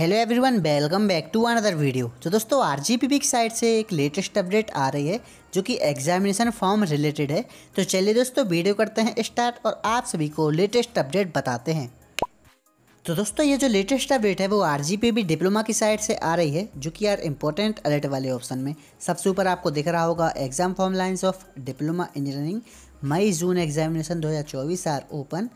hello everyone welcome back to another video तो दोस्तों R G की साइड से एक लेटेस्ट अपडेट आ रही है जो कि एग्जामिनेशन फॉर्म रिलेटेड है तो चलिए दोस्तों वीडियो करते हैं स्टार्ट और आप सभी को लेटेस्ट अपडेट बताते हैं तो दोस्तों ये जो लेटेस्ट अपडेट है वो आर जी डिप्लोमा की साइड से आ रही है जो कि यार इंपॉर्टेंट अलर्ट वाले ऑप्शन में सबसे ऊपर आपको दिख रहा होगा exam form lines of diploma engineering मई जून एग्जामिनेशन दो आर ओपन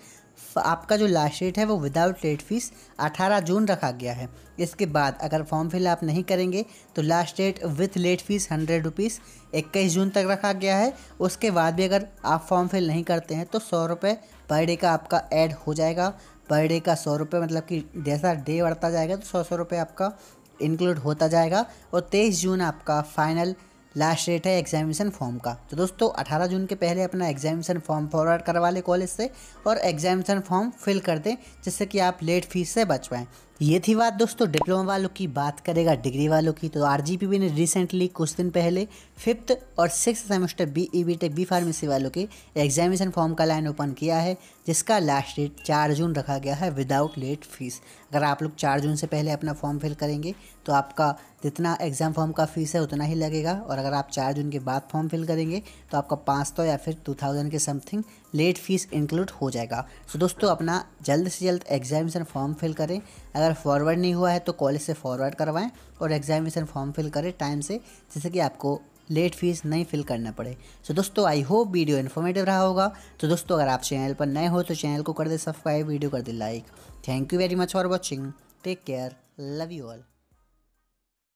आपका जो लास्ट डेट है वो विदाउट लेट फीस 18 जून रखा गया है इसके बाद अगर फॉर्म फिल आप नहीं करेंगे तो last date with late fee hundred rupees इक्कीस जून तक रखा गया है उसके बाद भी अगर आप फॉर्म फिल नहीं करते हैं तो सौ रुपये पर डे का आपका ऐड हो जाएगा पर डे का सौ रुपये मतलब कि जैसा डे बढ़ता जाएगा तो सौ सौ रुपये आपका इंक्लूड होता जाएगा और तेईस जून आपका फाइनल लास्ट डेट है एग्जामिनेशन फॉर्म का तो दोस्तों 18 जून के पहले अपना एग्जामिनेशन फॉर्म फॉरवर्ड करवा लें कॉलेज से और एग्जामिनेशन फॉर्म फिल कर दें जिससे कि आप लेट फीस से बच पाएँ ये थी बात दोस्तों डिप्लोमा वालों की बात करेगा डिग्री वालों की तो आर ने रिसेंटली कुछ दिन पहले फिफ्थ और six semester B E B tech B pharmacy वालों के एग्जामिनेशन फॉर्म का लाइन ओपन किया है जिसका लास्ट डेट चार जून रखा गया है विदाउट लेट फीस अगर आप लोग चार जून से पहले अपना फॉर्म फिल करेंगे तो आपका जितना एग्ज़ाम फॉर्म का फीस है उतना ही लगेगा और अगर आप चार जून के बाद फॉर्म फिल करेंगे तो आपका पाँच सौ या फिर टू थाउजेंड के समथिंग लेट फीस इंक्लूड हो जाएगा तो दोस्तों अपना जल्द से जल्द एग्जामिनेशन फॉर्म फिल करें अगर फॉरवर्ड नहीं हुआ है तो कॉलेज से फॉरवर्ड करवाएं और एग्जामिनेशन फॉर्म फिल करें टाइम से जिससे कि आपको लेट फीस नहीं फिल करना पड़े सो so, दोस्तों आई होप वीडियो इन्फॉर्मेटिव रहा होगा तो so, दोस्तों अगर आप चैनल पर नए हो तो चैनल को कर दे सब्सक्राइब वीडियो कर दे like thank you very much for watching take care love you all